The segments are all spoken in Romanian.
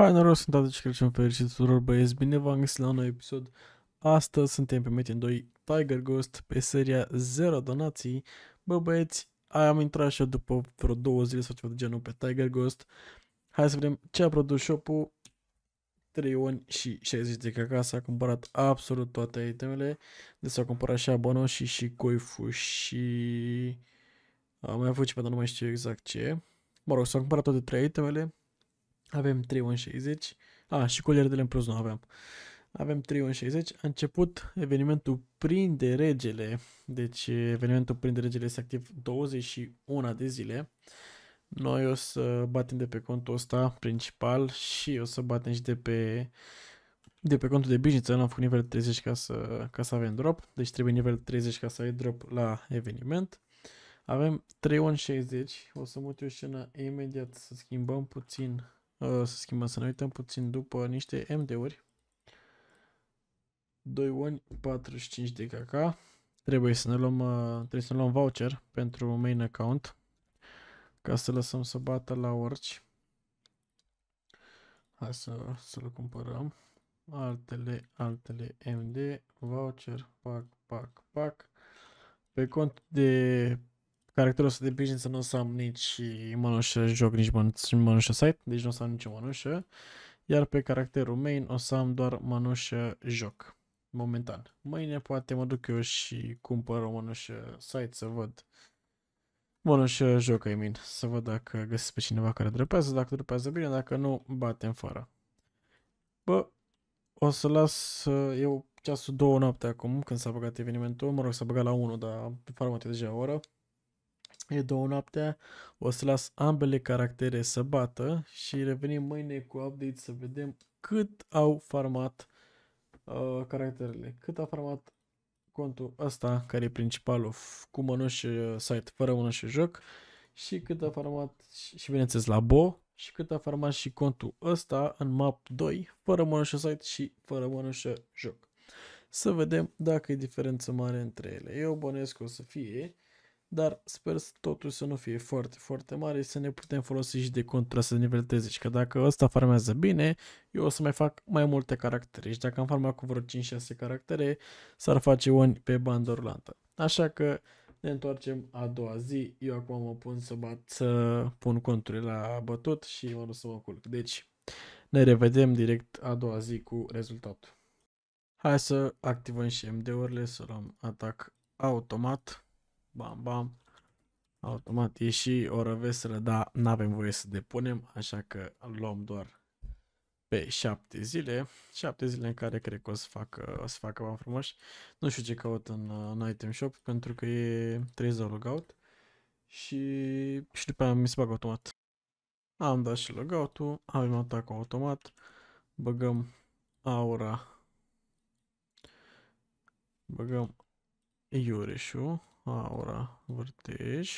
Hai noroc, sunt atât și Crăciun fericit tuturor băieți, bine v-am găsit la un nou episod. Astăzi suntem pe Metin 2 Tiger Ghost pe seria 0 donații. Bă băieți, am intrat și eu după vreo două zile sau ceva de genul pe Tiger Ghost. Hai să vedem ce a produs shop-ul. 3 oni și 60 de caca s a cumpărat absolut toate itemele. Deci s a cumpărat și abonoșii și coifu și... Am mai avut ceva, dar nu mai știu exact ce. Mă rog, s-au cumpărat toate 3 itemele avem 3 în 60. A, și colierele în plus nu aveam. Avem 3 în 60. A început evenimentul Prinde Regele. Deci evenimentul Prinde Regele este activ 21 de zile. Noi o să batem de pe contul ăsta principal și o să batem și de pe de pe contul de bișniță, nu am făcut nivel 30 ca să, ca să avem drop, deci trebuie nivel 30 ca să ai drop la eveniment. Avem 3 on 60, o să mut eu scena imediat să schimbăm puțin Uh, să schimbăm, să ne uităm puțin după niște MD-uri. 2 ani 45 de kk. Trebuie să ne luăm, uh, trebuie să ne luăm voucher pentru main account ca să lăsăm să bată la orice Hai să, să-l cumpărăm. Altele, altele MD, voucher, pac, pac, pac. Pe cont de Caracterul ăsta de pe să nu o să am nici mănușă joc, nici mănușă site, deci nu o să am nicio mănușă. Iar pe caracterul main o să am doar mănușă joc, momentan. Mâine poate mă duc eu și cumpăr o mănușă site să văd mănușă joc, I mean, să văd dacă găsesc pe cineva care drepează, dacă drepează bine, dacă nu, batem fără. Bă, o să las eu ceasul două noapte acum, când s-a băgat evenimentul, mă rog, s-a băgat la 1, dar pe farmă deja o oră. E două noaptea. O să las ambele caractere să bată și revenim mâine cu update să vedem cât au farmat uh, caracterele, cât a farmat contul ăsta, care e principalul, cu mănuși uh, site, fără mănuși joc, și cât a farmat, și bineînțeles la Bo, și cât a farmat și contul ăsta în map 2, fără mănușă site și fără mănușă joc. Să vedem dacă e diferență mare între ele. Eu bănuiesc o să fie, dar sper totuși să nu fie foarte, foarte mare să ne putem folosi și de contra, să nivel 30, că dacă ăsta farmează bine, eu o să mai fac mai multe caractere și dacă am farmat cu vreo 5-6 caractere, s-ar face oni pe bandă rulantă. Așa că ne întoarcem a doua zi, eu acum mă pun să bat, să pun conturile la bătut și mă rog să mă culc. Deci, ne revedem direct a doua zi cu rezultatul. Hai să activăm și MD-urile, să luăm atac automat bam, bam, automat ieși o răveselă, dar nu avem voie să depunem, așa că luăm doar pe 7 zile, 7 zile în care cred că o să facă, o să facă bani frumoși. Nu știu ce caut în, în item shop pentru că e 30 logout și, și după aia mi se bagă automat. Am dat și logout-ul, avem atacul automat, băgăm aura, băgăm iureșul, Aura, vârtej.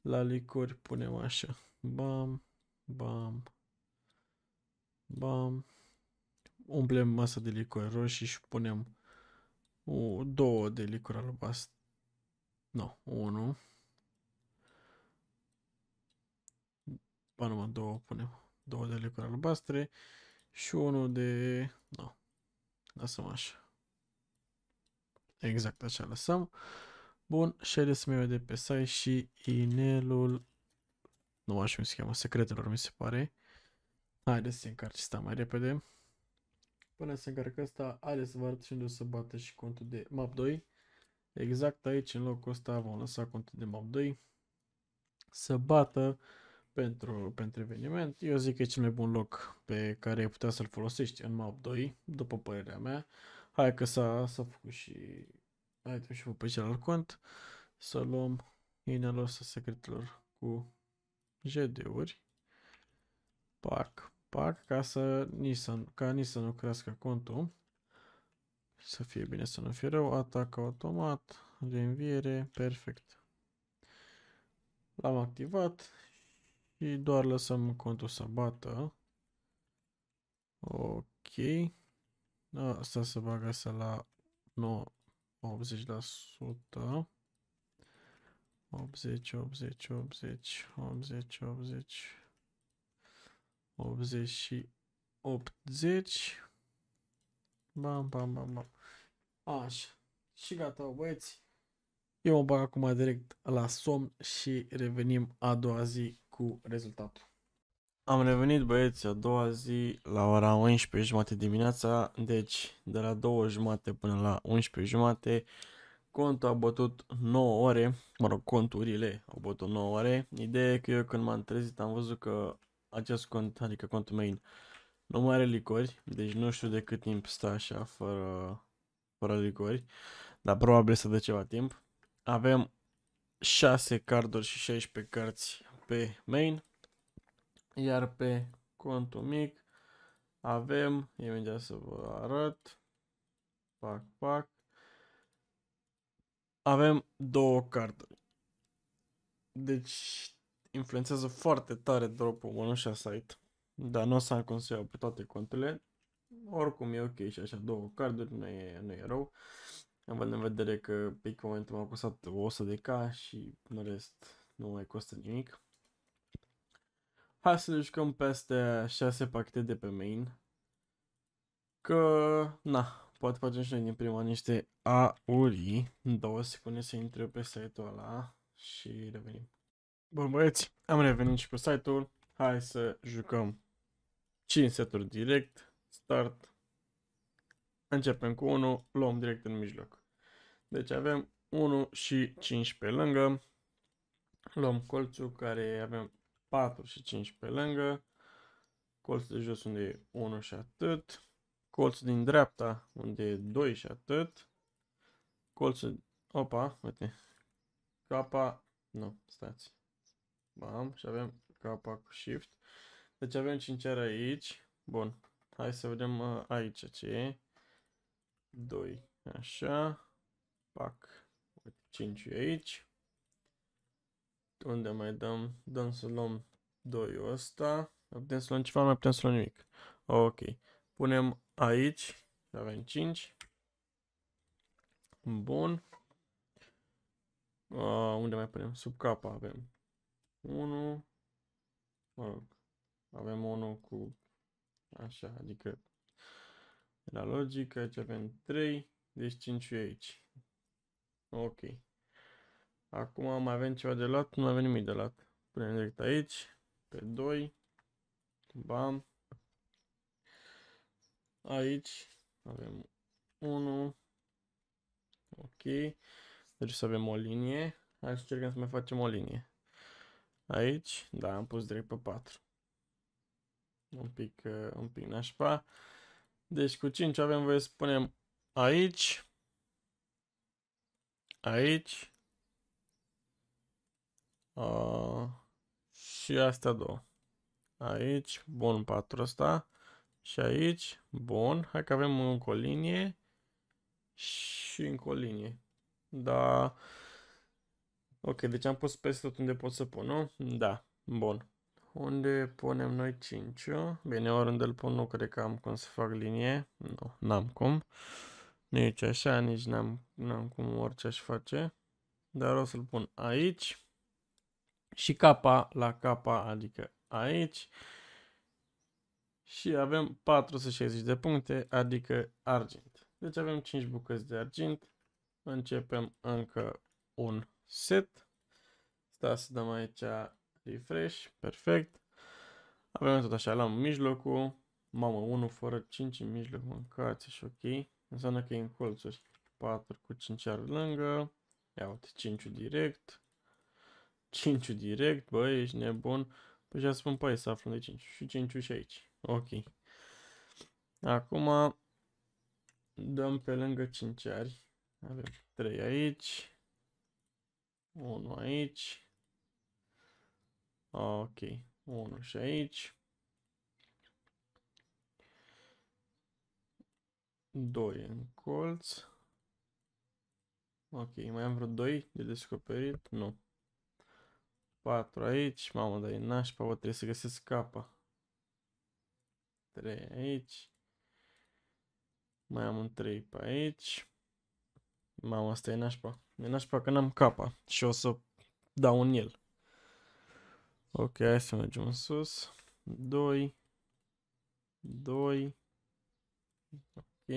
La licuri punem așa. Bam, bam, bam. Umplem masa de licuri roșii și punem o, două de licuri albastre. Nu, no, unu. Până numai două punem. Două de licuri albastre și unul de... Nu, no. lasăm așa. Exact așa lăsăm. Bun, și haideți să de pe site și inelul, nu mai știu cum se cheamă, secretelor mi se pare. Haideți să încarci asta mai repede. Până se încarcă asta, haideți să vă arăt și unde o să bată și contul de map 2. Exact aici, în locul ăsta, vom lăsa contul de map 2 să bată pentru, pentru eveniment. Eu zic că e cel mai bun loc pe care ai putea să-l folosești în map 2, după părerea mea. Hai că s-a făcut și Haidem și pe celălalt cont să luăm inelor sau secretelor cu GD-uri. Parc, parc, ca să ni să, ca ni să nu crească contul. Să fie bine, să nu fie rău. Atac automat, reînviere, perfect. L-am activat și doar lăsăm contul să bată. Ok. Da, asta se bagă să la 9 80%. 80, 80, 80, 80, 80, 80 și 80. Bam, bam, bam, bam. Așa. Și gata, băieți. Eu mă bag acum direct la somn și revenim a doua zi cu rezultatul. Am revenit băieți a doua zi la ora 11 jumate dimineața, deci de la 2 jumate până la 11 jumate contul a bătut 9 ore, mă rog conturile au bătut 9 ore. Ideea e că eu când m-am trezit am văzut că acest cont, adică contul main, nu mai are licori, deci nu știu de cât timp stă așa fără, fără licori, dar probabil să de ceva timp. Avem 6 carduri și 16 cărți pe main, iar pe contul mic avem, imediat să vă arăt, pac, pac, avem două carduri. Deci influențează foarte tare dropul Monosha site, dar nu o să am cum să iau pe toate conturile. Oricum e ok și așa două carduri, nu e, nu e rău. văd în vedere că pe momentul m-a costat 100 de K și în rest nu mai costă nimic. Hai să ne jucăm peste 6 pachete de pe main. Că, na, poate facem și noi din prima niște În Două secunde să intre pe site-ul ăla și revenim. Bun băieți, am revenit și pe site-ul. Hai să jucăm 5 seturi direct. Start. Începem cu 1, luăm direct în mijloc. Deci avem 1 și 5 pe lângă. Luăm colțul care avem 4 și 5 pe lângă, colț de jos unde e 1 și atât, colț din dreapta unde e 2 și atât, colțul, opa, uite, capa, nu, stați, bam, și avem capa cu shift, deci avem 5 aici, bun, hai să vedem uh, aici ce e, 2, așa, pac, 5 aici, unde mai dăm? Dăm să luăm 2 ăsta. Putem să luăm ceva, mai putem să luăm nimic. Ok. Punem aici. Avem 5. Bun. Uh, unde mai punem? Sub capa avem 1. Mă rog. Avem 1 cu așa, adică la logică, aici avem 3, deci 5 aici. Ok. Acum mai avem ceva de luat? Nu mai avem nimic de luat. Punem direct aici, pe 2. Bam. Aici avem 1. Ok. Deci să avem o linie. Hai să încercăm să mai facem o linie. Aici, da, am pus direct pe 4. Un pic, uh, un pic nașpa. Deci cu 5 avem voie să punem aici, aici, Uh, și astea două. Aici, bun, patru asta Și aici, bun. Hai că avem încă o linie și încă o linie. Da. Ok, deci am pus peste tot unde pot să pun, nu? Da, bun. Unde punem noi 5 Bine, oriunde îl pun nu cred că am cum să fac linie. Nu, n-am cum. Nici așa, nici n-am cum orice aș face. Dar o să-l pun aici și capa la capa, adică aici. Și avem 460 de puncte, adică argint. Deci avem 5 bucăți de argint. Începem încă un set. Sta să dăm aici refresh, perfect. Avem tot așa, la mijlocul. Mamă, 1 fără 5 în mijloc, mâncați și ok. Înseamnă că e în colțuri. 4 cu 5 ar lângă. Ia uite, 5 direct. 5 direct, bă, ești nebun. Păi și a spun, păi, să aflăm de 5 și 5 și aici. Ok. Acum dăm pe lângă 5 ari. Avem 3 aici. 1 aici. Ok. 1 și aici. 2 în colț. Ok, mai am vreo 2 de descoperit? Nu. 4 aici. Mamă, dar e nașpa, bă, trebuie să găsesc capa. 3 aici. Mai am un 3 pe aici. Mamă, asta e nașpa. E nașpa că n-am capa și o să dau în el. Ok, hai să mergem în sus. 2. 2. Ok.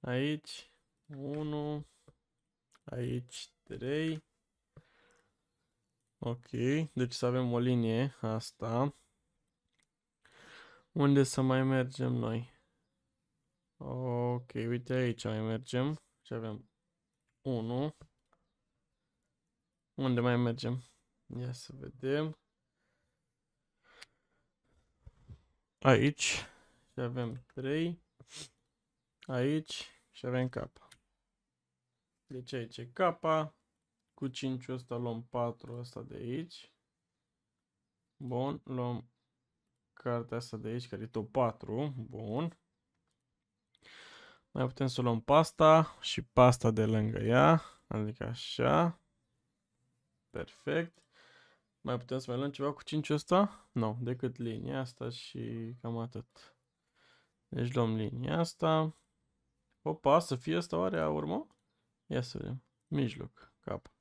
Aici. 1. Aici 3. Ok, deci să avem o linie asta. Unde să mai mergem noi? Ok, uite aici mai mergem și avem 1. Unde mai mergem? Ia să vedem. Aici și avem 3. Aici și avem K. Deci aici e capa cu 5 ăsta luăm 4 ăsta de aici. Bun, luăm cartea asta de aici, care e tot 4. Bun. Mai putem să luăm pasta și pasta de lângă ea, adică așa. Perfect. Mai putem să mai luăm ceva cu 5 ăsta? Nu, no, decât linia asta și cam atât. Deci luăm linia asta. Opa, să fie asta oare a urmă? Ia să vedem. Mijloc, cap.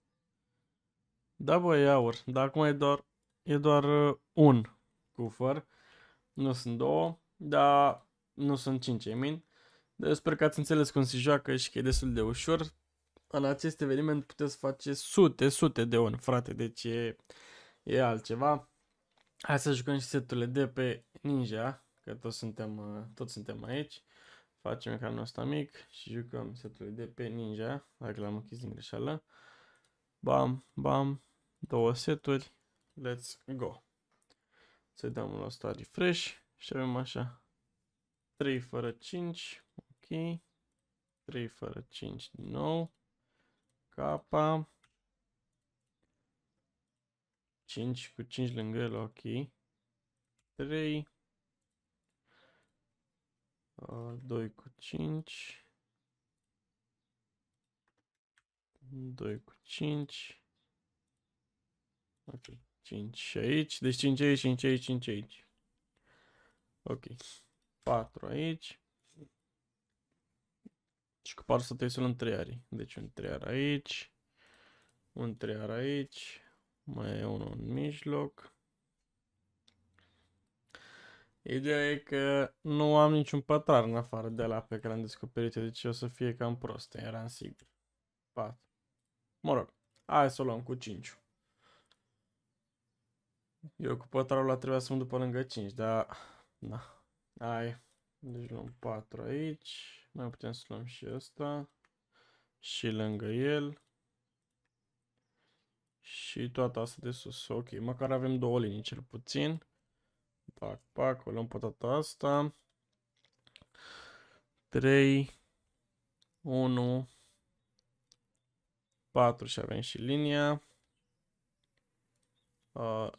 Da, bă, e aur. Dar acum e doar, e doar uh, un cufăr. Nu sunt două, dar nu sunt cinci, I mean. Deci sper că ați înțeles cum se joacă și că e destul de ușor. În acest eveniment puteți face sute, sute de un, frate, deci e, e altceva. Hai să jucăm și seturile de pe Ninja, că toți suntem, uh, toți suntem aici. Facem ecranul ăsta mic și jucăm seturile de pe Ninja, dacă l-am închis din greșeală. Bam, bam, Două seturi. Let's go. Să dăm un asta refresh și avem așa 3 fără 5. Ok. 3 fără 5 din nou. Capa. 5 cu 5 lângă el, ok. 3. 2 uh, cu 5. 2 cu 5. 4, 5 aici. Deci 5 aici, 5 aici, 5 aici. Ok. 4 aici. Și cu 400 trebuie să luăm 3 arii. Deci un 3 ar aici. Un 3 ar aici. Mai e unul în mijloc. Ideea e că nu am niciun pătrar în afară de la pe care am descoperit, deci o să fie cam prost, eram sigur. 4. Mă rog, hai să o luăm cu 5. Eu cu pătrarul la trebuia să mă după lângă 5, dar... Da. Ai. Deci luăm 4 aici. Mai putem să luăm și ăsta. Și lângă el. Și toată asta de sus. Ok, măcar avem două linii cel puțin. Pac, pac, o luăm pe toată asta. 3, 1, 4 și avem și linia. Uh,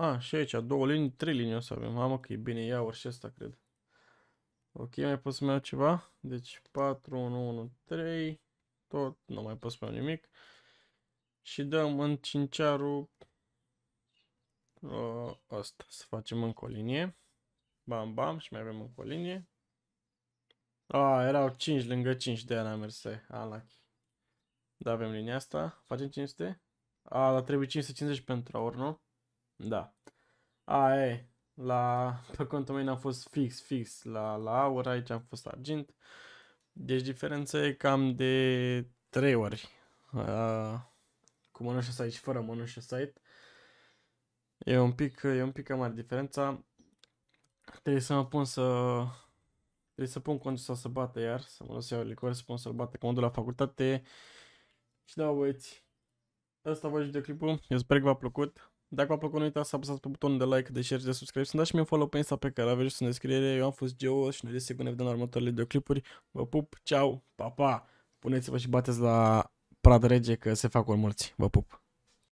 a, și aici, două linii, trei linii o să avem. Mamă că e bine, ia ori și asta, cred. Ok, mai pot să mi iau ceva? Deci 4, 1, 1, 3, tot, nu mai pot să mai iau nimic. Și dăm în cinciarul ă, ăsta, să facem încă o linie. Bam, bam, și mai avem încă o linie. A, ah, erau 5 lângă 5, de aia n-am mers să unlucky. Da, avem linia asta, facem 500. A, ah, dar trebuie 550 pentru aur, nu? Da. A, e, la, pe contul meu n-am fost fix, fix la, la aur, aici am fost argint. Deci diferența e cam de 3 ori. Uh, cu mănușa site și fără mănușa site. E un pic, e un pic cam mare diferența. Trebuie să mă pun să... Trebuie să pun contul sau să bată iar, să mă lăs iau licor, să pun să-l bată comandul la facultate. Și da, băieți, asta a fost videoclipul. Eu sper că v-a plăcut. Dacă v-a plăcut, nu uitați să apăsați pe butonul de like, de share, și de subscribe, să dați și mie un follow pe Insta pe care aveți în descriere. Eu am fost Geo și ne desigur ne vedem la următoarele videoclipuri. Vă pup, ceau, pa, pa! Puneți-vă și bateți la pradă rege că se fac mulți. Vă pup!